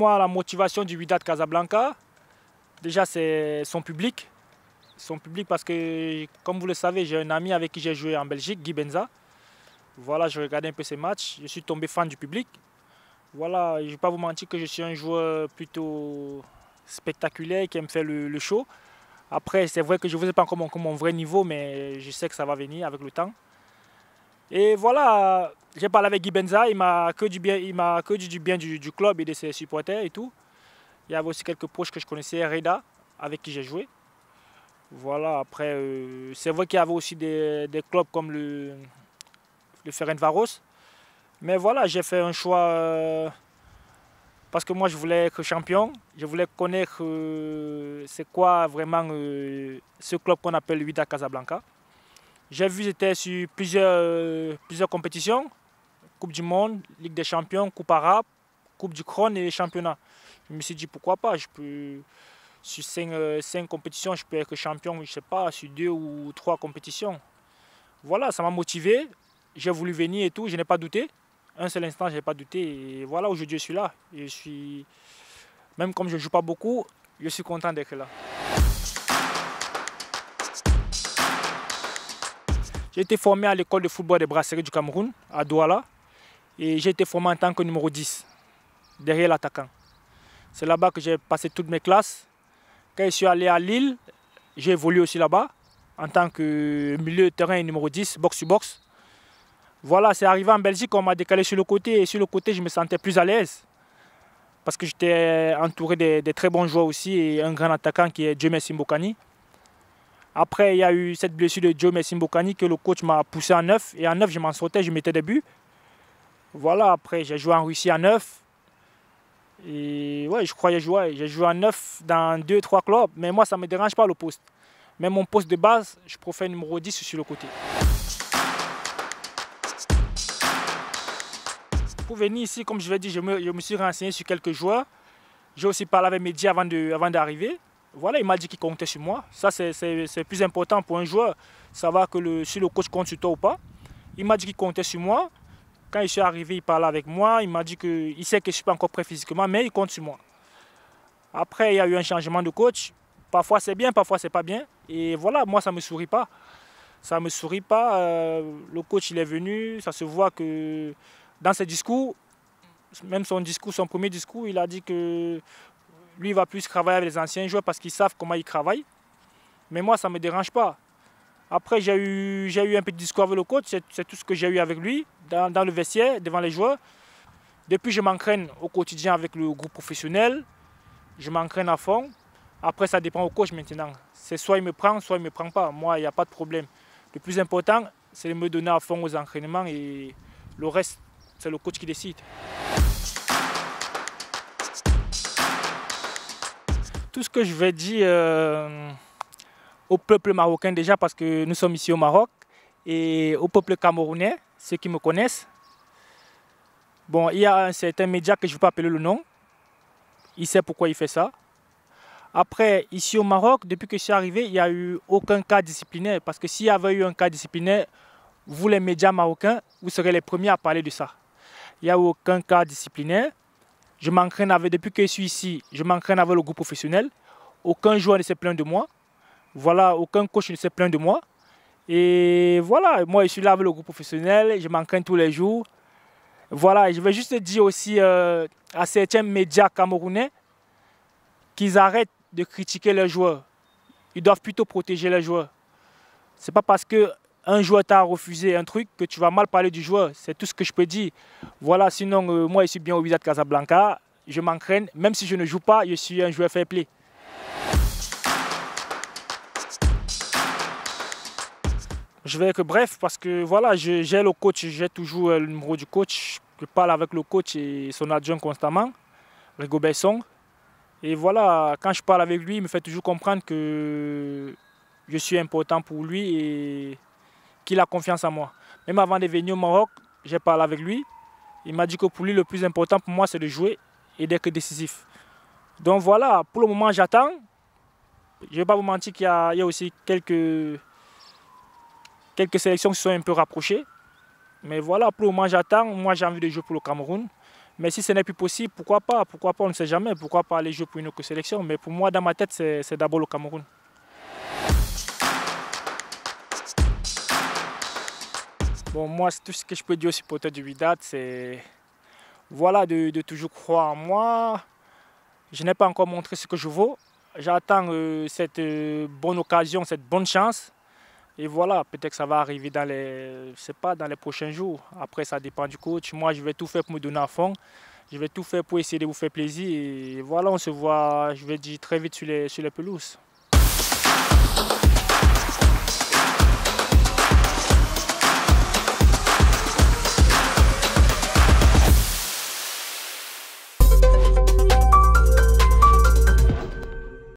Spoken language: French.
moi, la motivation du de Casablanca, déjà, c'est son public. Son public, parce que, comme vous le savez, j'ai un ami avec qui j'ai joué en Belgique, Guy Benza. Voilà, je regardais un peu ses matchs. Je suis tombé fan du public. Voilà, je ne vais pas vous mentir que je suis un joueur plutôt spectaculaire qui aime faire le, show. Après, c'est vrai que je ne vous pas encore mon vrai niveau, mais je sais que ça va venir avec le temps. Et voilà, j'ai parlé avec Guy Benza, il m'a que du bien, il que du, bien du, club et de ses supporters et tout. Il y avait aussi quelques proches que je connaissais, Reda, avec qui j'ai joué. Voilà, après, euh, c'est vrai qu'il y avait aussi des, clubs comme le, le Mais voilà, j'ai fait un choix euh, parce que moi, je voulais être champion. Je voulais connaître euh, c'est quoi vraiment ce club qu'on appelle Huida Casablanca. J'ai vu j'étais sur plusieurs, euh, plusieurs compétitions, Coupe du Monde, Ligue des Champions, Coupe Arabe, Coupe du Crône et championnats. Je me suis dit pourquoi pas, je peux, sur cinq, euh, compétitions, je peux être champion, je ne sais pas, sur deux ou trois compétitions. Voilà, ça m'a motivé, j'ai voulu venir et tout, je n'ai pas douté. Un seul instant, je n'ai pas douté. Et voilà, aujourd'hui, je suis là. Je suis, même comme je ne joue pas beaucoup, je suis content d'être là. J'ai été formé à l'école de football des Brasseries du Cameroun, à Douala. Et j'ai été formé en tant que numéro 10, derrière l'attaquant. C'est là-bas que j'ai passé toutes mes classes. Quand je suis allé à Lille, j'ai évolué aussi là-bas, en tant que milieu de terrain numéro 10, box-to-box. Voilà, c'est arrivé en Belgique, on m'a décalé sur le côté. Et sur le côté, je me sentais plus à l'aise. Parce que j'étais entouré de, très bons joueurs aussi et un grand attaquant qui est Jemé Mbokani. Après, il y a eu cette blessure de Joe Messimbokani que le coach m'a poussé à 9. Et à 9, je m'en sortais, je mettais des buts. Voilà, après, j'ai joué en Russie à 9. Et ouais, je croyais jouer. J'ai joué à 9 dans 2-3 clubs. Mais moi, ça ne me dérange pas le poste. Mais mon poste de base, je préfère numéro 10 sur le côté. Pour venir ici, comme je l'ai dit, je me, suis renseigné sur quelques joueurs. J'ai aussi parlé avec Mehdi avant d'arriver. Avant voilà, il m'a dit qu'il comptait sur moi. Ça, c'est plus important pour un joueur, savoir que le, si le coach compte sur toi ou pas. Il m'a dit qu'il comptait sur moi. Quand il suis arrivé, il parlait avec moi. Il m'a dit qu'il sait que je ne suis pas encore prêt physiquement, mais il compte sur moi. Après, il y a eu un changement de coach. Parfois, c'est bien, parfois, c'est pas bien. Et voilà, moi, ça ne me sourit pas. Ça ne me sourit pas. Euh, le coach, il est venu. Ça se voit que dans ses discours, même son discours, son premier discours, il a dit que lui, va plus travailler avec les anciens joueurs parce qu'ils savent comment ils travaillent. Mais moi, ça ne me dérange pas. Après, j'ai eu, eu un petit discours avec le coach, c'est tout ce que j'ai eu avec lui, dans, le vestiaire, devant les joueurs. Depuis, je m'entraîne au quotidien avec le groupe professionnel. Je m'entraîne à fond. Après, ça dépend au coach maintenant. C'est soit il me prend, soit il ne me prend pas. Moi, il n'y a pas de problème. Le plus important, c'est de me donner à fond aux entraînements et le reste, c'est le coach qui décide. tout ce que je vais dire euh, au peuple marocain déjà, parce que nous sommes ici au Maroc, et au peuple camerounais, ceux qui me connaissent. Bon, il y a un certain média que je ne vais pas appeler le nom. Il sait pourquoi il fait ça. Après, ici au Maroc, depuis que je suis arrivé, il n'y a eu aucun cas disciplinaire. Parce que s'il y avait eu un cas disciplinaire, vous les médias marocains, vous serez les premiers à parler de ça. Il n'y a eu aucun cas disciplinaire. Je m'entraîne avec, depuis que je suis ici, je m'entraîne avec le groupe professionnel. Aucun joueur ne s'est plaint de moi. Voilà, aucun coach ne s'est plaint de moi. Et voilà, moi je suis là avec le groupe professionnel, je m'entraîne tous les jours. Voilà, je vais juste dire aussi euh, à certains médias camerounais qu'ils arrêtent de critiquer les joueurs. Ils doivent plutôt protéger les joueurs. C'est pas parce que un joueur t'a refusé un truc, que tu vas mal parler du joueur. C'est tout ce que je peux dire. Voilà, sinon, euh, moi, je suis bien au de Casablanca. Je m'entraîne. Même si je ne joue pas, je suis un joueur fair-play. Je vais que bref parce que voilà, j'ai le coach, j'ai toujours euh, le numéro du coach. Je parle avec le coach et son adjoint constamment, Rigo Besson. Et voilà, quand je parle avec lui, il me fait toujours comprendre que je suis important pour lui et qu'il a confiance en moi. Même avant de venir au Maroc, j'ai parlé avec lui. Il m'a dit que pour lui, le plus important pour moi, c'est de jouer et d'être décisif. Donc voilà, pour le moment, j'attends. Je ne vais pas vous mentir qu'il y, a aussi quelques, quelques sélections qui sont un peu rapprochées. Mais voilà, pour le moment, j'attends. Moi, j'ai envie de jouer pour le Cameroun. Mais si ce n'est plus possible, pourquoi pas Pourquoi pas On ne sait jamais. Pourquoi pas aller jouer pour une autre sélection Mais pour moi, dans ma tête, c'est d'abord le Cameroun. Bon, moi, tout ce que je peux dire au supporter du Bidat, c'est voilà, de, toujours croire en moi. Je n'ai pas encore montré ce que je vaux. J'attends euh, cette euh, bonne occasion, cette bonne chance. Et voilà, peut-être que ça va arriver dans les, pas dans les prochains jours. Après, ça dépend du coach. Moi, je vais tout faire pour me donner à fond. Je vais tout faire pour essayer de vous faire plaisir. Et voilà, on se voit, je vais dire, très vite les, sur les pelouses.